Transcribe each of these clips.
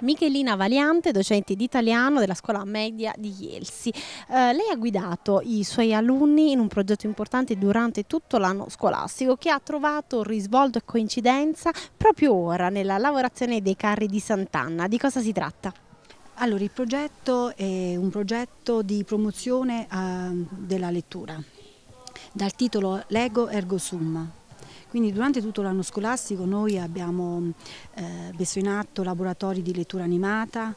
Michelina Valiante, docente di italiano della scuola media di Ielsi. Eh, lei ha guidato i suoi alunni in un progetto importante durante tutto l'anno scolastico che ha trovato risvolto e coincidenza proprio ora nella lavorazione dei carri di Sant'Anna. Di cosa si tratta? Allora, il progetto è un progetto di promozione eh, della lettura dal titolo Lego Ergo Summa, quindi durante tutto l'anno scolastico noi abbiamo eh, messo in atto laboratori di lettura animata,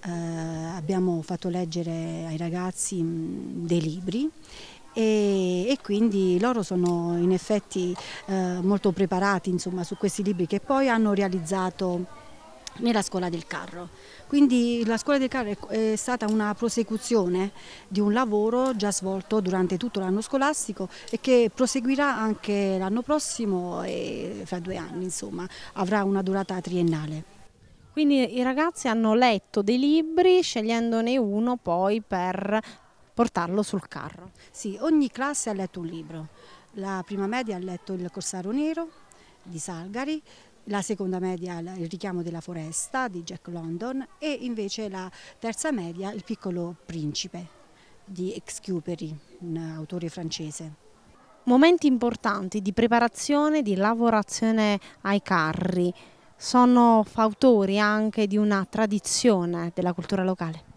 eh, abbiamo fatto leggere ai ragazzi mh, mm, dei libri e, e, quindi loro sono in effetti eh, molto preparati insomma, su questi libri che poi hanno realizzato nella scuola del carro. Quindi la scuola del carro è stata una prosecuzione di un lavoro già svolto durante tutto l'anno scolastico e che proseguirà anche l'anno prossimo e fra due anni, insomma, avrà una durata triennale. Quindi i ragazzi hanno letto dei libri scegliendone uno poi per portarlo sul carro. Sì, ogni classe ha letto un libro. La prima media ha letto Il Corsaro Nero di Salgari, la seconda media Il richiamo della foresta di Jack London e invece la terza media Il piccolo principe di Excupery, un autore francese. Momenti importanti di preparazione, di lavorazione ai carri, sono fautori anche di una tradizione della cultura locale.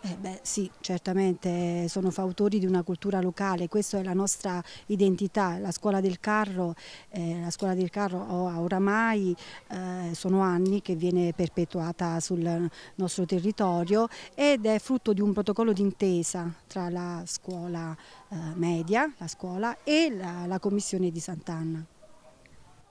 Eh beh, sì, certamente sono fautori di una cultura locale, questa è la nostra identità, la scuola del carro, eh, la scuola del carro oramai eh, sono anni che viene perpetuata sul nostro territorio ed è frutto di un protocollo d'intesa tra la scuola eh, media, la scuola e la, la commissione di Sant'Anna.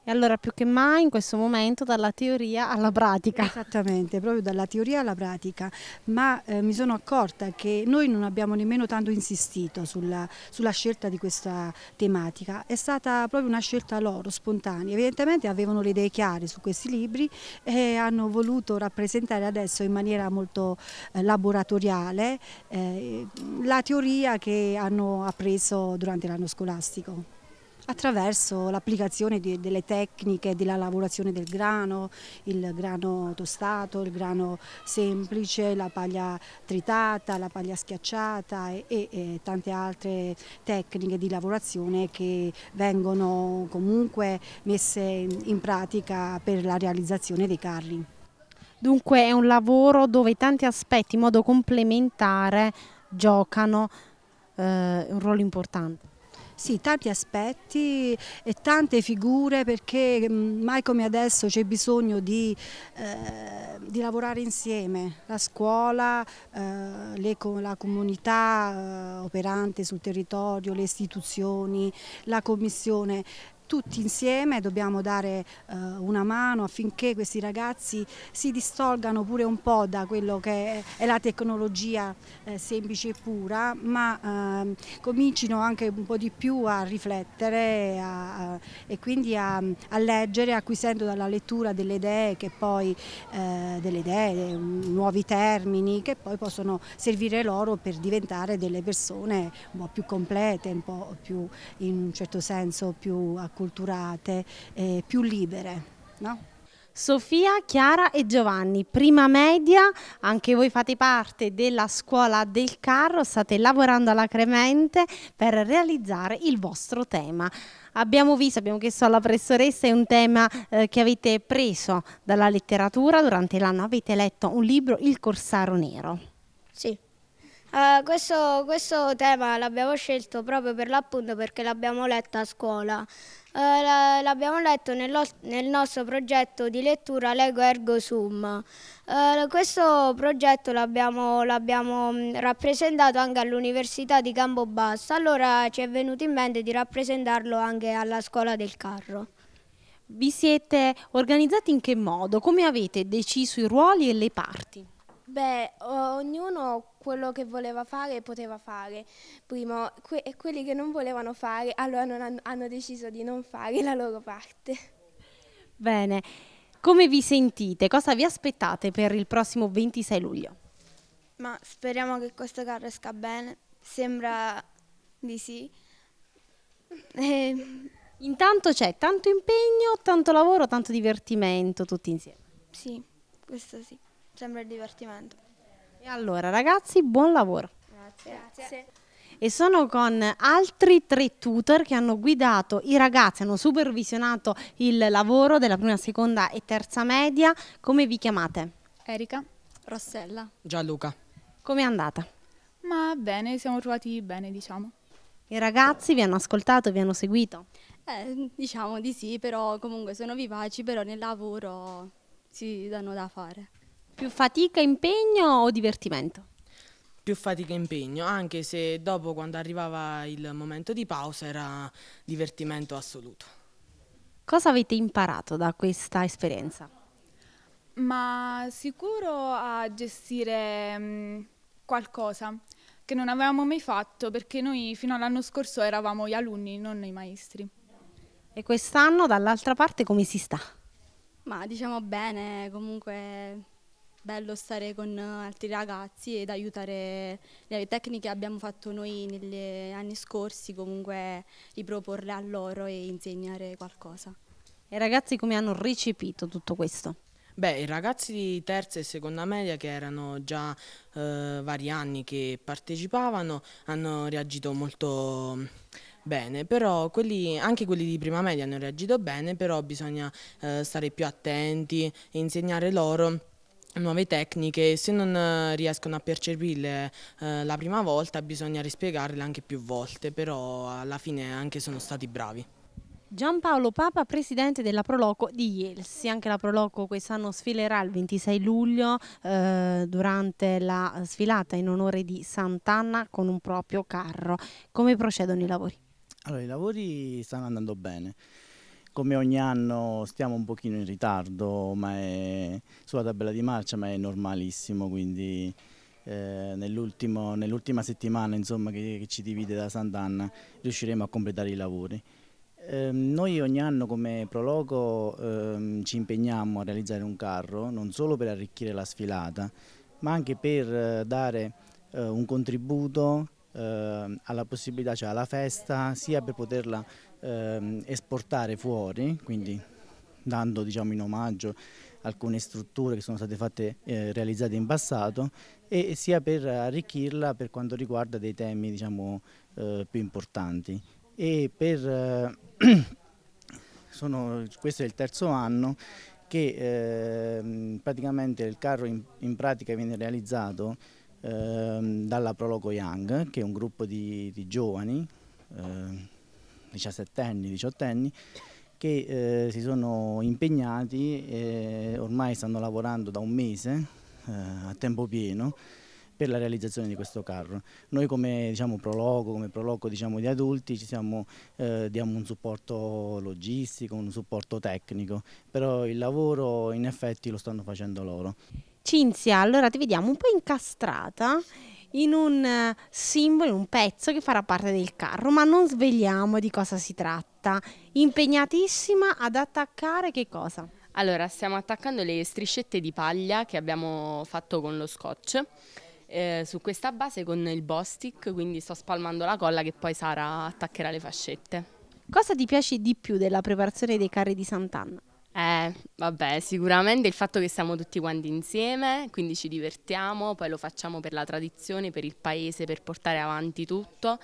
E allora più che mai in questo momento dalla teoria alla pratica. Esattamente, proprio dalla teoria alla pratica, ma eh, mi sono accorta che noi non abbiamo nemmeno tanto insistito sulla, sulla, scelta di questa tematica, è stata proprio una scelta loro, spontanea, evidentemente avevano le idee chiare su questi libri e hanno voluto rappresentare adesso in maniera molto eh, laboratoriale eh, la teoria che hanno appreso durante l'anno scolastico attraverso l'applicazione delle tecniche della lavorazione del grano, il grano tostato, il grano semplice, la paglia tritata, la paglia schiacciata e, e, e tante altre tecniche di lavorazione che vengono comunque messe in pratica per la realizzazione dei carri. Dunque è un lavoro dove tanti aspetti in modo complementare giocano eh, un ruolo importante. Sì, tanti aspetti e tante figure perché mm, mai come adesso c'è bisogno di, eh, di, lavorare insieme, la scuola, eh, le, la comunità eh, operante sul territorio, le istituzioni, la commissione tutti insieme dobbiamo dare eh, una mano affinché questi ragazzi si distolgano pure un po' da quello che è la tecnologia eh, semplice e pura, ma eh, comincino anche un po' di più a riflettere a, a, e quindi a, a, leggere, acquisendo dalla lettura delle idee, poi, eh, delle idee, eh, nuovi termini che poi possono servire loro per diventare delle persone un po' più complete, un po' più in un certo senso più accoglienti acculturate, eh, più libere. No? Sofia, Chiara e Giovanni, prima media, anche voi fate parte della scuola del carro, state lavorando alacremente per realizzare il vostro tema. Abbiamo visto, abbiamo chiesto alla professoressa, è un tema eh, che avete preso dalla letteratura, durante l'anno avete letto un libro, Il Corsaro Nero. Sì. Uh, questo, questo, tema l'abbiamo scelto proprio per l'appunto perché l'abbiamo letto a scuola. Uh, l'abbiamo letto nello, nel nostro progetto di lettura Lego Ergo Sum. Uh, questo progetto l'abbiamo, mm, rappresentato anche all'Università di Cambobassa, allora ci è venuto in mente di rappresentarlo anche alla scuola del carro. Vi siete organizzati in che modo? Come avete deciso i ruoli e le parti? Beh, ognuno quello che voleva fare poteva fare primo que e quelli che non volevano fare allora hanno, hanno deciso di non fare la loro parte. Bene, come vi sentite? Cosa vi aspettate per il prossimo 26 luglio? Ma speriamo che questo carro esca bene, sembra di sì. E... Eh, intanto c'è tanto impegno, tanto lavoro, tanto divertimento tutti insieme. Sì, questo sì, sembra il divertimento allora ragazzi, buon lavoro. Grazie. Grazie. E sono con altri tre tutor che hanno guidato i ragazzi, hanno supervisionato il lavoro della prima, seconda e terza media. Come vi chiamate? Erika. Rossella. Gianluca. Come è andata? Ma bene, siamo trovati bene, diciamo. I ragazzi vi hanno ascoltato, vi hanno seguito? Eh, diciamo di sì, però comunque sono vivaci, però nel lavoro si danno da fare. Più fatica, impegno o divertimento? Più fatica e impegno, anche se dopo quando arrivava il momento di pausa era divertimento assoluto. Cosa avete imparato da questa esperienza? Ma sicuro a gestire mm, qualcosa che non avevamo mai fatto perché noi fino all'anno scorso eravamo gli alunni, non i maestri. E quest'anno dall'altra parte come si sta? Ma diciamo bene, comunque bello stare con altri ragazzi ed aiutare le tecniche che abbiamo fatto noi negli anni scorsi, comunque riproporle a loro e insegnare qualcosa. E i ragazzi come hanno recepito tutto questo? Beh, i ragazzi di terza e seconda media che erano già eh, vari anni che partecipavano hanno reagito molto bene, però quelli, anche quelli di prima media hanno reagito bene, però bisogna eh, stare più attenti e insegnare loro nuove tecniche e se non eh, riescono a percepirle eh, la prima volta bisogna rispiegarle anche più volte, però alla fine anche sono stati bravi. Giampaolo Papa, presidente della Proloco di Ielsi. Anche la Proloco quest'anno sfilerà il 26 luglio eh, durante la sfilata in onore di Sant'Anna con un proprio carro. Come procedono i lavori? Allora, i lavori stanno andando bene come ogni anno stiamo un pochino in ritardo è, sulla tabella di marcia, ma è normalissimo, quindi eh, nell'ultima nell settimana insomma, che, che, ci divide da Sant'Anna riusciremo a completare i lavori. Ehm, noi ogni anno come Proloco eh, ci impegniamo a realizzare un carro non solo per arricchire la sfilata ma anche per eh, dare eh, un contributo ehm, alla possibilità, cioè alla festa, sia per poterla ehm, esportare fuori, quindi dando diciamo, in omaggio alcune strutture che sono state fatte, eh, realizzate in passato e sia per arricchirla per quanto riguarda dei temi diciamo, eh, più importanti. Per, eh, sono, questo è il terzo anno che ehm, praticamente il carro in, in pratica viene realizzato ehm, dalla Proloco Young, che è un gruppo di, di giovani ehm, 17enni, 18enni, che eh, si sono impegnati e eh, ormai stanno lavorando da un mese eh, a tempo pieno per la realizzazione di questo carro. Noi come diciamo, prologo, come prologo diciamo, di adulti siamo, eh, diamo un supporto logistico, un supporto tecnico, però il lavoro in effetti lo stanno facendo loro. Cinzia, allora ti vediamo un po' incastrata in un eh, simbolo, in un pezzo che farà parte del carro, ma non svegliamo di cosa si tratta. Impegnatissima ad attaccare che cosa? Allora, stiamo attaccando le striscette di paglia che abbiamo fatto con lo scotch. Eh, su questa base con il Bostic, quindi sto spalmando la colla che poi Sara attaccherà le fascette. Cosa ti piace di più della preparazione dei carri di Sant'Anna? Eh, vabbè, sicuramente il fatto che siamo tutti quanti insieme, quindi ci divertiamo, poi lo facciamo per la tradizione, per il paese, per portare avanti tutto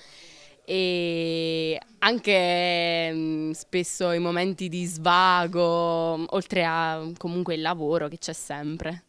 e anche mh, mm, spesso i momenti di svago, oltre a comunque il lavoro che c'è sempre.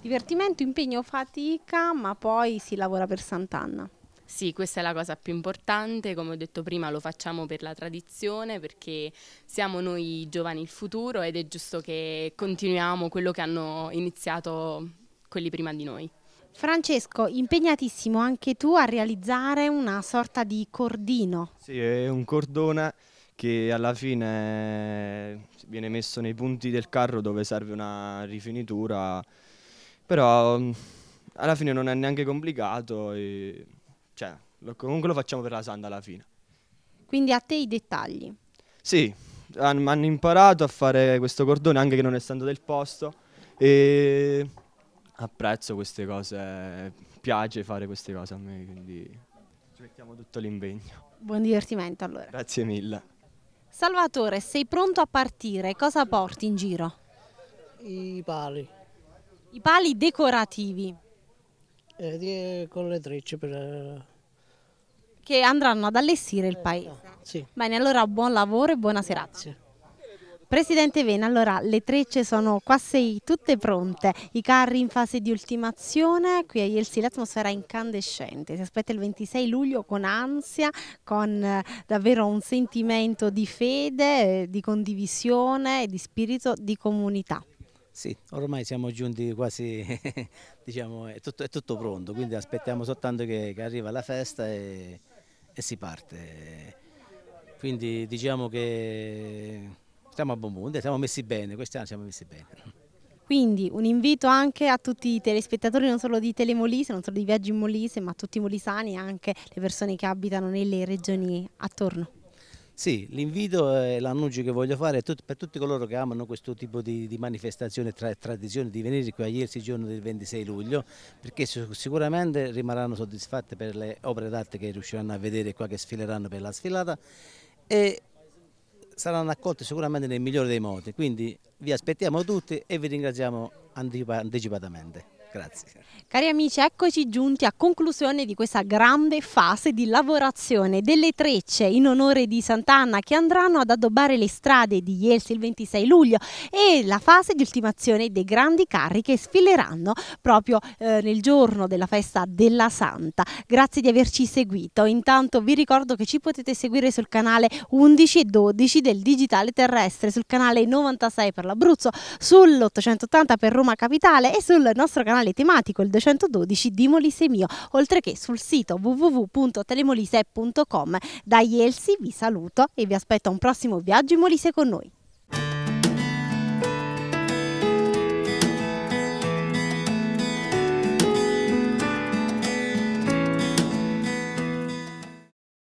Divertimento, impegno, fatica, ma poi si lavora per Sant'Anna. Sì, questa è la cosa più importante, come ho detto prima lo facciamo per la tradizione perché siamo noi giovani il futuro ed è giusto che continuiamo quello che hanno iniziato quelli prima di noi. Francesco, impegnatissimo anche tu a realizzare una sorta di cordino. Sì, è un cordone che alla fine viene messo nei punti del carro dove serve una rifinitura, però alla fine non è neanche complicato. E cioè, lo, comunque lo facciamo per la sanda alla fine. Quindi a te i dettagli. Sì, mi hanno imparato a fare questo cordone anche che non essendo del posto e apprezzo queste cose, piace fare queste cose a me, quindi ci mettiamo tutto l'impegno. Buon divertimento allora. Grazie mille. Salvatore, sei pronto a partire? Cosa porti in giro? I pali. I pali decorativi eh, con le trecce per... Eh, che andranno ad allestire il eh, paese. Eh, sì. Bene, allora buon lavoro e buona serata. Grazie. Presidente Vena, allora le trecce sono quasi tutte pronte, i carri in fase di ultimazione, qui a Ielsi l'atmosfera è incandescente, si aspetta il 26 luglio con ansia, con eh, davvero un sentimento di fede, di condivisione e di spirito di comunità. Sì, ormai siamo giunti quasi, diciamo, è tutto, è tutto, pronto, quindi aspettiamo soltanto che, che arriva la festa e, e, si parte. Quindi diciamo che siamo a buon punto, siamo messi bene, quest'anno siamo messi bene. Quindi un invito anche a tutti i telespettatori, non solo di Telemolise, non solo di Viaggi in Molise, ma a tutti i molisani e anche le persone che abitano nelle regioni attorno. Sì, l'invito e l'annuncio che voglio fare è tut per tutti coloro che amano questo tipo di, di manifestazione e tra tradizione di venire qui a Iersi giorno del 26 luglio perché sicuramente rimarranno soddisfatti per le opere d'arte che riusciranno a vedere qua che sfileranno per la sfilata e saranno accolte sicuramente nel migliore dei modi, quindi vi aspettiamo tutti e vi ringraziamo anticipa anticipatamente. Grazie. Cari amici, eccoci giunti a conclusione di questa grande fase di lavorazione delle trecce in onore di Sant'Anna che andranno ad addobbare le strade di Ielsi il 26 luglio e la fase di ultimazione dei grandi carri che sfileranno proprio eh, nel giorno della festa della Santa. Grazie di averci seguito. Intanto vi ricordo che ci potete seguire sul canale 11 e 12 del Digitale Terrestre, sul canale 96 per l'Abruzzo, sull'880 per Roma Capitale e sul nostro canale giornale tematico, il 212 di Molise Mio, oltre che sul sito www.telemolise.com. Da Ielsi vi saluto e vi aspetto a un prossimo viaggio in Molise con noi.